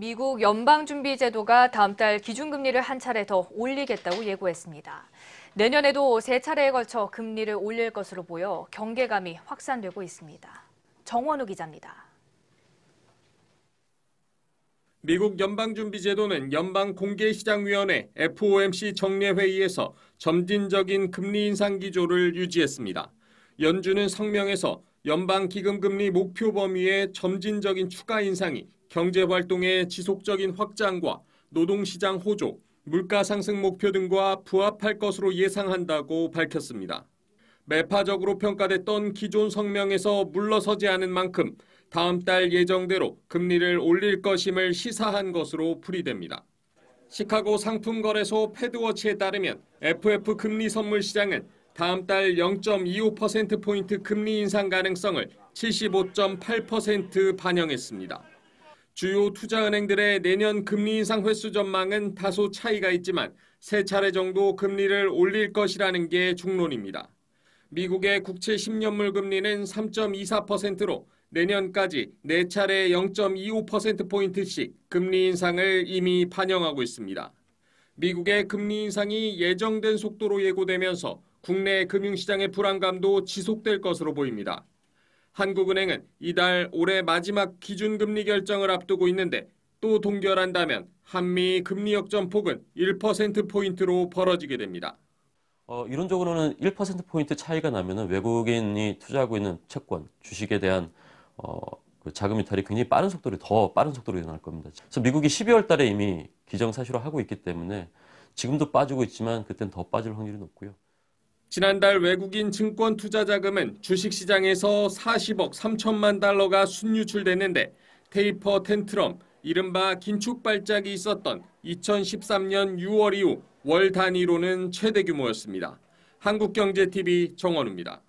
미국 연방준비제도가 다음 달 기준금리를 한 차례 더 올리겠다고 예고했습니다. 내년에도 세 차례에 걸쳐 금리를 올릴 것으로 보여 경계감이 확산되고 있습니다. 정원우 기자입니다. 미국 연방준비제도는 연방공개시장위원회 FOMC 정례회의에서 점진적인 금리 인상 기조를 유지했습니다. 연준은 성명에서 연방기금금리 목표 범위의 점진적인 추가 인상이 경제활동의 지속적인 확장과 노동시장 호조, 물가 상승 목표 등과 부합할 것으로 예상한다고 밝혔습니다. 매파적으로 평가됐던 기존 성명에서 물러서지 않은 만큼 다음 달 예정대로 금리를 올릴 것임을 시사한 것으로 풀이됩니다. 시카고 상품거래소 패드워치에 따르면 FF 금리 선물 시장은 다음 달 0.25%포인트 금리 인상 가능성을 75.8% 반영했습니다. 주요 투자은행들의 내년 금리 인상 횟수 전망은 다소 차이가 있지만 세 차례 정도 금리를 올릴 것이라는 게 중론입니다. 미국의 국채 10년물 금리는 3.24%로 내년까지 4차례 0.25%포인트씩 금리 인상을 이미 반영하고 있습니다. 미국의 금리 인상이 예정된 속도로 예고되면서 국내 금융시장의 불안감도 지속될 것으로 보입니다. 한국은행은 이달 올해 마지막 기준금리 결정을 앞두고 있는데 또 동결한다면 한미 금리 역전 폭은 1%포인트로 벌어지게 됩니다. 어, 이론적으로는 1%포인트 차이가 나면 외국인이 투자하고 있는 채권, 주식에 대한 어, 그 자금 이탈이 굉장히 빠른 속도로 더 빠른 속도로 일어날 겁니다. 그래서 미국이 12월 달에 이미 기정사실화 하고 있기 때문에 지금도 빠지고 있지만 그땐 더 빠질 확률이 높고요. 지난달 외국인 증권 투자 자금은 주식시장에서 40억 3천만 달러가 순유출됐는데 테이퍼 텐트럼, 이른바 긴축 발작이 있었던 2013년 6월 이후 월 단위로는 최대 규모였습니다. 한국경제TV 정원우입니다.